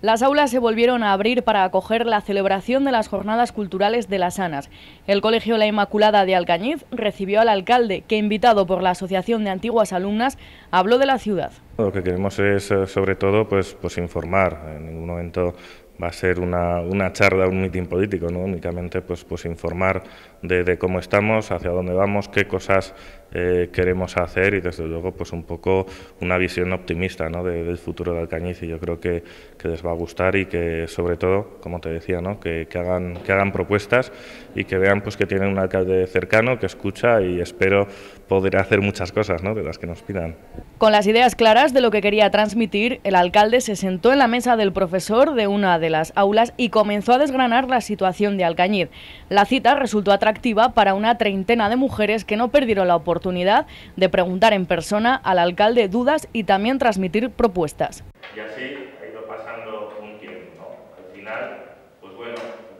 Las aulas se volvieron a abrir para acoger la celebración de las Jornadas Culturales de las Anas. El Colegio La Inmaculada de Alcañiz recibió al alcalde, que invitado por la Asociación de Antiguas Alumnas, habló de la ciudad. Lo que queremos es, eh, sobre todo, pues, pues informar. En ningún momento va a ser una, charla, un mitin político, ¿no? únicamente pues, pues informar de, de, cómo estamos, hacia dónde vamos, qué cosas eh, queremos hacer y desde luego pues un poco una visión optimista ¿no? del futuro de Alcañiz y yo creo que, que, les va a gustar y que sobre todo, como te decía, ¿no? que, que, hagan, que hagan propuestas y que vean pues que tienen un alcalde cercano que escucha y espero poder hacer muchas cosas ¿no? de las que nos pidan. Con las ideas claras de lo que quería transmitir, el alcalde se sentó en la mesa del profesor de una de las aulas y comenzó a desgranar la situación de Alcañiz. La cita resultó atractiva para una treintena de mujeres que no perdieron la oportunidad de preguntar en persona al alcalde dudas y también transmitir propuestas. pues bueno,